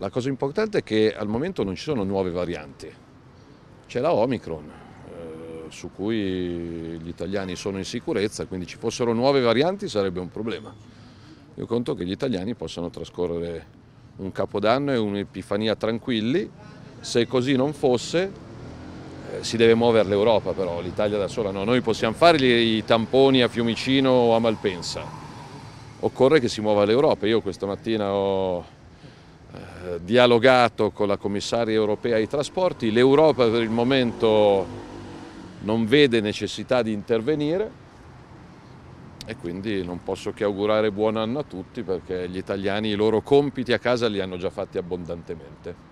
La cosa importante è che al momento non ci sono nuove varianti, c'è la Omicron eh, su cui gli italiani sono in sicurezza, quindi ci fossero nuove varianti sarebbe un problema. Io conto che gli italiani possano trascorrere un capodanno e un'epifania tranquilli, se così non fosse eh, si deve muovere l'Europa però, l'Italia da sola no, noi possiamo fare i tamponi a Fiumicino o a Malpensa, occorre che si muova l'Europa, io questa mattina ho eh, dialogato con la commissaria europea ai trasporti, l'Europa per il momento non vede necessità di intervenire e quindi non posso che augurare buon anno a tutti perché gli italiani i loro compiti a casa li hanno già fatti abbondantemente.